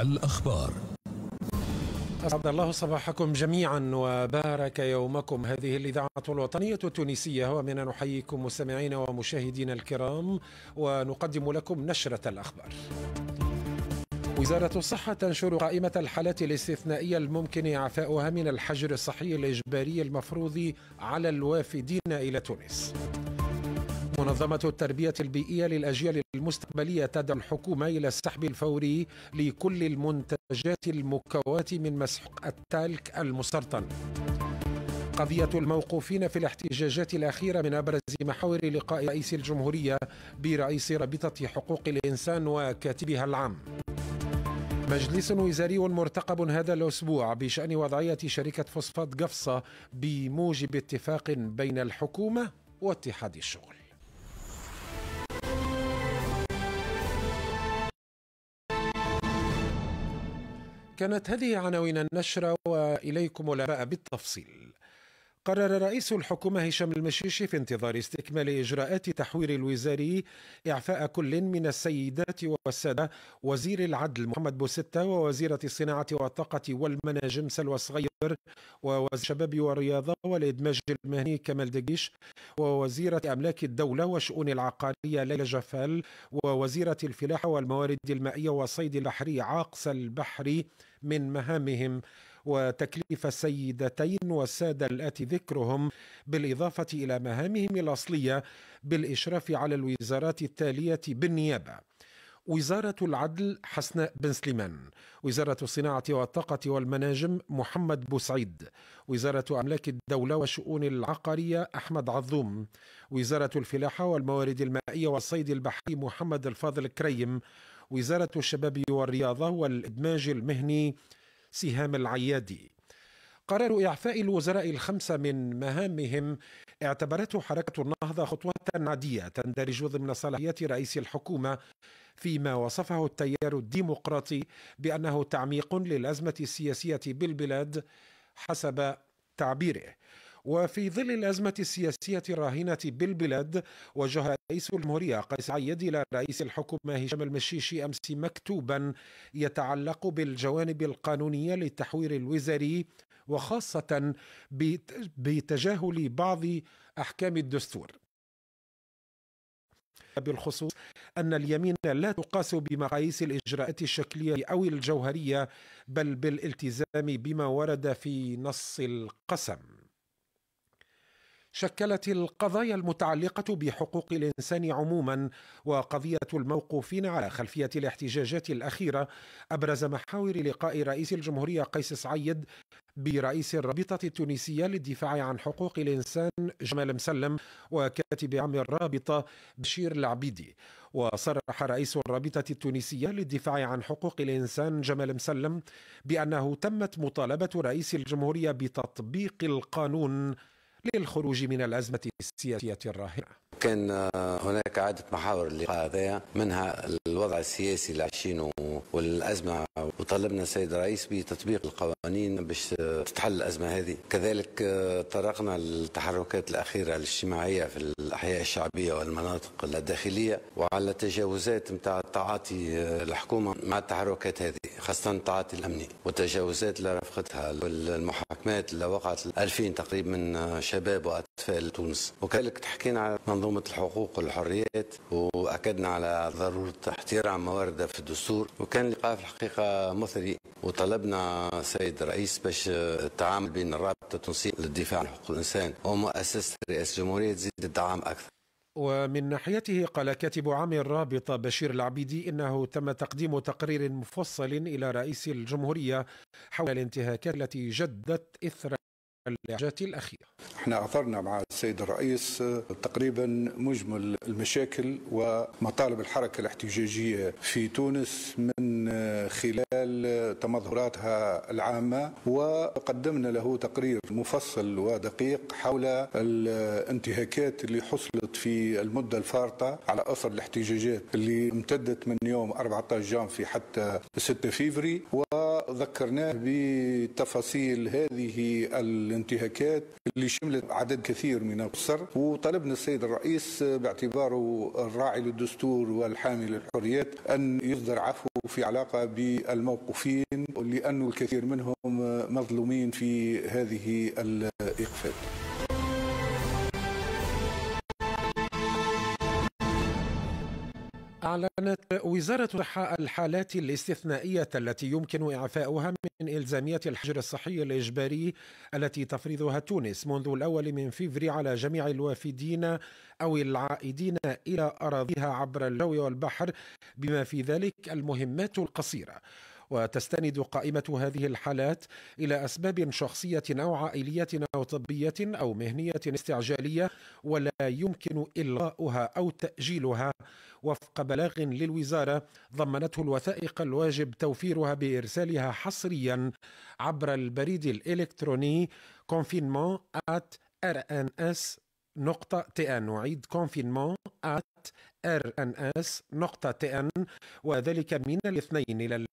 الأخبار أسعد الله صباحكم جميعا وبارك يومكم هذه الإذاعة الوطنية التونسية ومن نحييكم مستمعينا ومشاهدينا الكرام ونقدم لكم نشرة الأخبار وزارة الصحة تنشر قائمة الحالات الاستثنائية الممكن إعفاؤها من الحجر الصحي الإجباري المفروض على الوافدين إلى تونس منظمة التربية البيئية للأجيال المستقبلية تدعو الحكومة إلى السحب الفوري لكل المنتجات المكواه من مسحوق التالك المسرطن قضية الموقوفين في الاحتجاجات الأخيرة من أبرز محاور لقاء رئيس الجمهورية برئيس رابطة حقوق الإنسان وكاتبها العام مجلس وزاري مرتقب هذا الأسبوع بشأن وضعية شركة فوسفات قفصة بموجب اتفاق بين الحكومة واتحاد الشغل كانت هذه عناوين النشرة وإليكم الآراء بالتفصيل قرر رئيس الحكومة هشام المشيشي في انتظار استكمال إجراءات تحوير الوزاري إعفاء كل من السيدات والسادة وزير العدل محمد بوستة ووزيرة الصناعة والطاقة والمناجم سلوى صغير ووزير الشباب والرياضة والإدماج المهني كمال دقيش ووزيرة أملاك الدولة وشؤون العقارية ليلى جفال ووزيرة الفلاحة والموارد المائية والصيد البحري عاقس البحري من مهامهم وتكليف السيدتين والسادة الآتي ذكرهم بالإضافة إلى مهامهم الأصلية بالإشراف على الوزارات التالية بالنيابة وزارة العدل حسناء بن سليمان وزارة الصناعة والطاقة والمناجم محمد بوسعيد وزارة أملاك الدولة والشؤون العقارية أحمد عظوم وزارة الفلاحة والموارد المائية والصيد البحري محمد الفاضل كريم وزارة الشباب والرياضة والإدماج المهني سهام العيادي قرار إعفاء الوزراء الخمسة من مهامهم اعتبرته حركة النهضة خطوة عادية تندرج ضمن صلاحيات رئيس الحكومة فيما وصفه التيار الديمقراطي بأنه تعميق للأزمة السياسية بالبلاد حسب تعبيره وفي ظل الأزمة السياسية الراهنة بالبلاد وجه رئيس الجمهورية قيس عيد إلى رئيس الحكومة هشام المشيشي أمس مكتوبا يتعلق بالجوانب القانونية للتحوير الوزاري وخاصة بتجاهل بعض أحكام الدستور بالخصوص أن اليمين لا تقاس بمقاييس الإجراءات الشكلية أو الجوهرية بل بالالتزام بما ورد في نص القسم شكلت القضايا المتعلقه بحقوق الانسان عموما وقضيه الموقوفين على خلفيه الاحتجاجات الاخيره ابرز محاور لقاء رئيس الجمهوريه قيس سعيد برئيس الرابطه التونسيه للدفاع عن حقوق الانسان جمال مسلم وكاتب عام الرابطه بشير العبيدي وصرح رئيس الرابطه التونسيه للدفاع عن حقوق الانسان جمال مسلم بانه تمت مطالبه رئيس الجمهوريه بتطبيق القانون للخروج من الأزمة السياسية الراهنة كان آه، هناك عدة محاور اللقاء هذايا منها الوضع السياسي اللي عايشينه والأزمة وطلبنا السيد الرئيس بتطبيق القوانين باش آه، تتحل الأزمة هذه كذلك آه، طرقنا التحركات الأخيرة الاجتماعية في الأحياء الشعبية والمناطق الداخلية وعلى التجاوزات متاع تعاطي الحكومة مع التحركات هذه خاصة التعاطي الأمني والتجاوزات اللي رافقتها والمحاكمات اللي وقعت 2000 تقريبا من شباب وأطفال اطفال تونس وكذلك تحكينا على منظومه الحقوق والحريات واكدنا على ضروره احترام مواردها في الدستور وكان لقاء في الحقيقه مثري وطلبنا السيد الرئيس باش التعامل بين الرابطه التونسيه للدفاع عن حقوق الانسان ومؤسسه رئاسه الجمهوريه تزيد الدعم اكثر ومن ناحيته قال كاتب عام الرابطة بشير العبيدي إنه تم تقديم تقرير مفصل إلى رئيس الجمهورية حول الانتهاكات التي جدت إثر العلاجات الأخيرة احنا أثرنا مع السيد الرئيس تقريبا مجمل المشاكل ومطالب الحركة الاحتجاجية في تونس من خلال تمظهراتها العامة وقدمنا له تقرير مفصل ودقيق حول الانتهاكات اللي حصلت في المدة الفارطة على أثر الاحتجاجات اللي امتدت من يوم 14 جانفي حتى 6 فيفري و ذكرناه بتفاصيل هذه الانتهاكات اللي شملت عدد كثير من الأسر وطلبنا السيد الرئيس باعتباره الراعي للدستور والحامي للحريات أن يصدر عفو في علاقة بالموقوفين لأن الكثير منهم مظلومين في هذه الإقفال أعلنت وزارة الصحة الحالات الاستثنائية التي يمكن إعفاؤها من إلزامية الحجر الصحي الإجباري التي تفرضها تونس منذ الأول من فيفري على جميع الوافدين أو العائدين إلى أراضيها عبر الجو والبحر بما في ذلك المهمات القصيرة وتستند قائمة هذه الحالات إلى أسباب شخصية أو عائلية أو طبية أو مهنية استعجالية ولا يمكن إلغاؤها أو تأجيلها وفق بلاغ للوزارة ضمنته الوثائق الواجب توفيرها بإرسالها حصريا عبر البريد الإلكتروني confinement@rns.tn at confinement@rns.tn ان نقطة وذلك من الاثنين إلى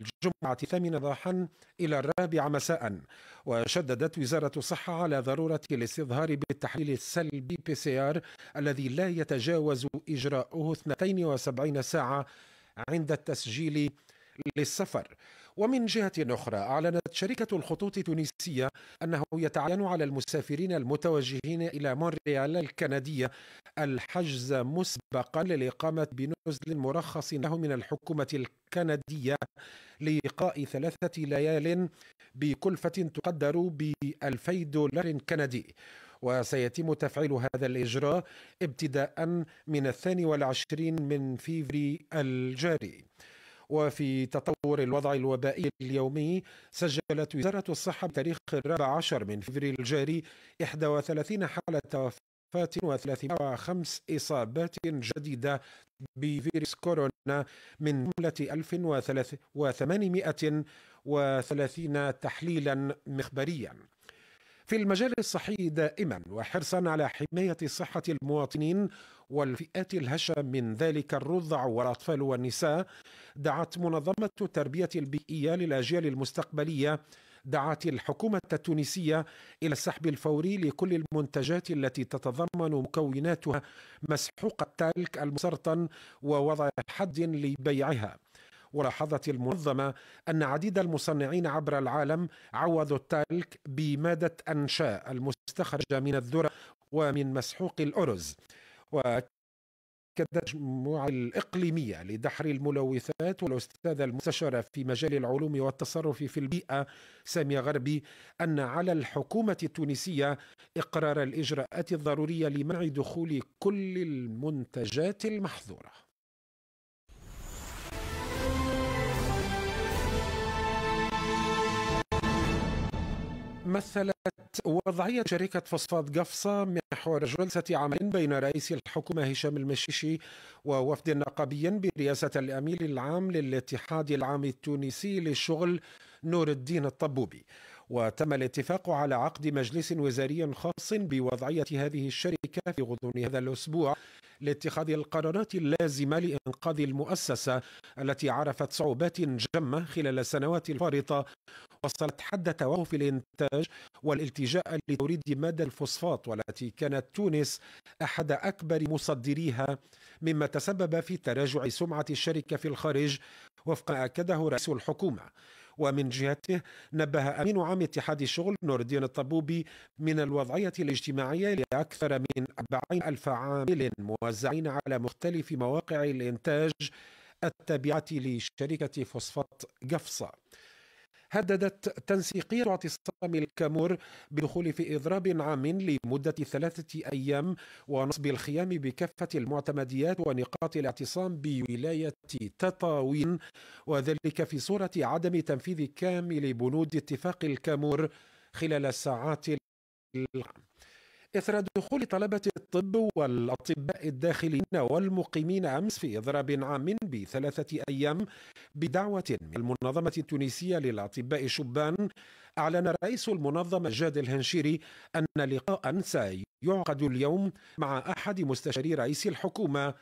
الجمعة الثامنة ضاحا إلى الرابعة مساء وشددت وزارة الصحة على ضرورة الاستظهار بالتحليل السلبي بي سي آر الذي لا يتجاوز إجراؤه 72 ساعة عند التسجيل للسفر ومن جهة أخرى أعلنت شركة الخطوط التونسية أنه يتعين على المسافرين المتوجهين إلى مونريال الكندية الحجز مسبقا للإقامة بنزل مرخص له من الحكومة الكندية لقاء ثلاثة ليال بكلفة تقدر ب 2000 دولار كندي وسيتم تفعيل هذا الإجراء ابتداء من الثاني والعشرين من فيفري الجاري وفي تطور الوضع الوبائي اليومي سجلت وزارة الصحة بتاريخ الرابع عشر من فبراير الجاري 31 حالة وفاة و305 إصابات جديدة بفيروس كورونا من جملة 1830 تحليلا مخبريا في المجال الصحي دائما وحرصا على حماية صحة المواطنين والفئات الهشة من ذلك الرضع والأطفال والنساء دعت منظمة التربية البيئية للأجيال المستقبلية دعت الحكومة التونسية إلى السحب الفوري لكل المنتجات التي تتضمن مكوناتها مسحوق التالك المسرطن ووضع حد لبيعها ولاحظت المنظمة أن عديد المصنعين عبر العالم عوضوا التالك بمادة أنشاء المستخرجة من الذرة ومن مسحوق الأرز مجموعة الإقليمية لدحر الملوثات والأستاذة المستشارة في مجال العلوم والتصرف في البيئة سامية غربي أن على الحكومة التونسية إقرار الإجراءات الضرورية لمنع دخول كل المنتجات المحظورة مثلت وضعية شركة فوسفات قفصة محور جلسة عمل بين رئيس الحكومة هشام المشيشي ووفد نقابي برئاسة الأمين العام للاتحاد العام التونسي للشغل نور الدين الطبوبي وتم الاتفاق على عقد مجلس وزاري خاص بوضعية هذه الشركة في غضون هذا الأسبوع لاتخاذ القرارات اللازمة لإنقاذ المؤسسة التي عرفت صعوبات جمة خلال السنوات الفارطة وصلت حد توقف الإنتاج والالتجاء لتوريد مادة الفوسفات والتي كانت تونس أحد أكبر مصدريها مما تسبب في تراجع سمعة الشركة في الخارج وفق ما أكده رئيس الحكومة ومن جهته نبه أمين عام اتحاد الشغل نور الدين الطبوبي من الوضعية الاجتماعية لأكثر من 40 ألف عامل موزعين على مختلف مواقع الإنتاج التابعة لشركة فوسفات قفصة هددت تنسيقية اعتصام الكامور بالدخول في إضراب عام لمدة ثلاثة أيام ونصب الخيام بكافة المعتمديات ونقاط الاعتصام بولاية تطاوين وذلك في صورة عدم تنفيذ كامل بنود اتفاق الكامور خلال الساعات القادمة إثر دخول طلبة الطب والأطباء الداخلين والمقيمين أمس في إضراب عام بثلاثة أيام بدعوة من المنظمة التونسية للأطباء شبان أعلن رئيس المنظمة جاد الهنشيري أن لقاء سيعقد اليوم مع أحد مستشاري رئيس الحكومة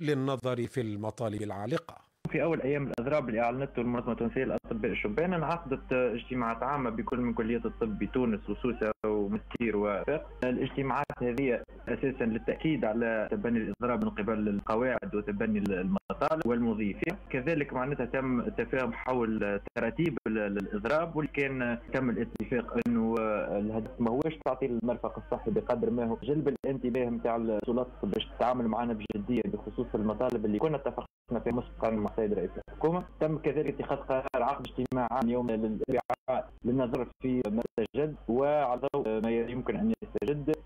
للنظر في المطالب العالقة في اول ايام الاضراب اللي اعلنته المنظمه التونسيه للاطباء الشبان انعقدت اجتماعات عامه بكل من كليات الطب بتونس وسوسه ومسكير وفق الاجتماعات هذه اساسا للتاكيد على تبني الاضراب من قبل القواعد وتبني المطالب والمضيفين كذلك معناتها تم التفاهم حول تراتيب الاضراب واللي كان تم الاتفاق ان الهدف ماهوش تعطي المرفق الصحي بقدر ما هو جلب الانتباه نتاع السلطات باش تتعامل معنا بجديه بخصوص المطالب اللي كنا اتفقنا في مسبقا مع السيد رئيس الحكومه تم كذلك اتخاذ قرار عقد اجتماع عام يوم الاربعاء للنظر في ما يستجد وعلى ما يمكن ان يستجد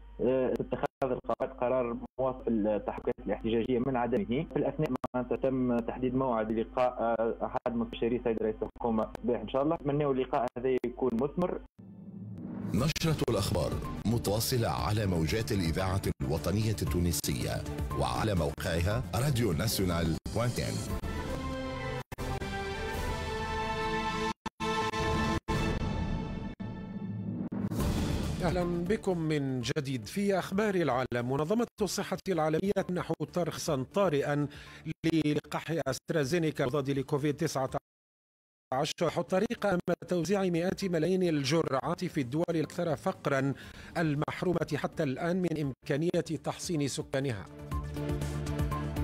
اتخاذ القرارات قرار مواصف التحركات الاحتجاجيه من عدمه في الاثناء ما تم تحديد موعد لقاء احد مستشاري سيد رئيس الحكومه ان شاء الله نتمنى اللقاء هذا يكون مثمر نشرة الأخبار متواصلة على موجات الإذاعة الوطنية التونسية وعلى موقعها راديو ناسيونال بوانتين اهلا بكم من جديد في اخبار العالم منظمه الصحه العالميه تمنح ترخصا طارئا للقاح استرازينيكا المضاد لكوفيد 19 عشر طريقة أما توزيع مئات ملايين الجرعات في الدول الأكثر فقرا المحرومة حتى الآن من إمكانية تحصين سكانها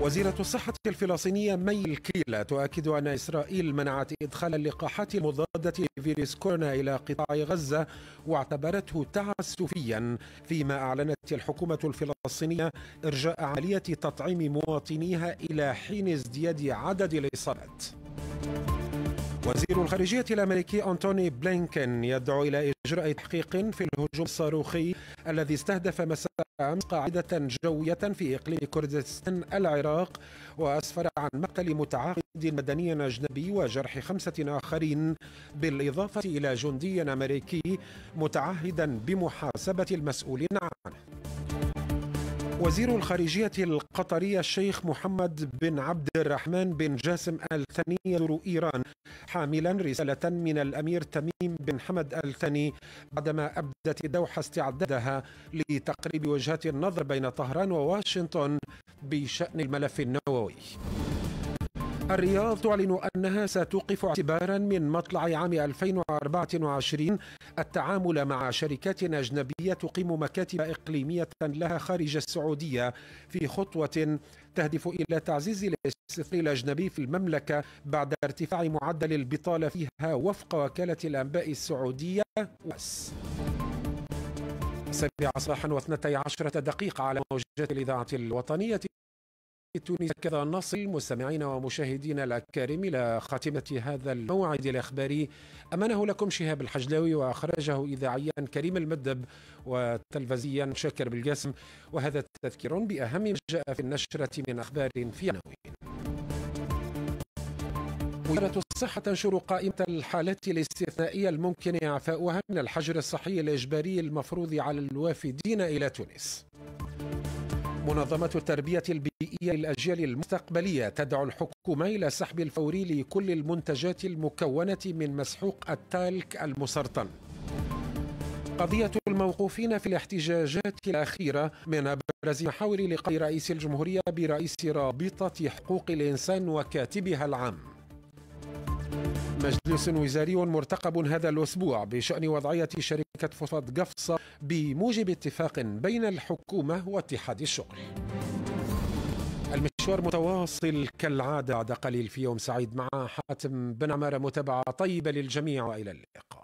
وزيرة الصحة الفلسطينية مي الكيلة تؤكد أن إسرائيل منعت إدخال اللقاحات المضادة لفيروس كورونا إلى قطاع غزة واعتبرته تعسفيا فيما أعلنت الحكومة الفلسطينية إرجاء عملية تطعيم مواطنيها إلى حين ازدياد عدد الإصابات وزير الخارجية الأمريكي أنتوني بلينكن يدعو إلى إجراء تحقيق في الهجوم الصاروخي الذي استهدف مساء أمس قاعدة جوية في إقليم كردستان العراق وأسفر عن مقتل متعاقد مدني أجنبي وجرح خمسة آخرين بالإضافة إلى جندي أمريكي متعهدا بمحاسبة المسؤولين عنه وزير الخارجية القطرية الشيخ محمد بن عبد الرحمن بن جاسم آل يزور إيران حاملا رسالة من الأمير تميم بن حمد آل بعدما أبدت دوحة استعدادها لتقريب وجهات النظر بين طهران وواشنطن بشأن الملف النووي الرياض تعلن أنها ستوقف اعتبارا من مطلع عام 2024 التعامل مع شركات أجنبية تقيم مكاتب إقليمية لها خارج السعودية في خطوة تهدف إلى تعزيز الاستثمار الأجنبي في المملكة بعد ارتفاع معدل البطالة فيها وفق وكالة الأنباء السعودية واس. السابعة صباحا واثنتي عشرة دقيقة على موجات الإذاعة الوطنية تونس كذا نصل مستمعينا ومشاهدينا الأكارم إلى خاتمة هذا الموعد الإخباري أمنه لكم شهاب الحجلاوي وأخرجه إذاعيا كريم المدب وتلفزيا شاكر بالجسم وهذا تذكير بأهم ما جاء في النشرة من أخبار في عناوين وزارة الصحة تنشر قائمة الحالات الاستثنائية الممكن إعفاؤها من الحجر الصحي الإجباري المفروض على الوافدين إلى تونس منظمة التربية البيئية للأجيال المستقبلية تدعو الحكومة إلى سحب الفوري لكل المنتجات المكونة من مسحوق التالك المسرطن قضية الموقوفين في الاحتجاجات الأخيرة من أبرز محاور لقاء رئيس الجمهورية برئيس رابطة حقوق الإنسان وكاتبها العام مجلس وزاري مرتقب هذا الأسبوع بشأن وضعية شركة فصاد قفصة بموجب اتفاق بين الحكومة واتحاد الشغل المشوار متواصل كالعادة بعد قليل في يوم سعيد مع حاتم بن عمارة متابعة طيبة للجميع وإلى اللقاء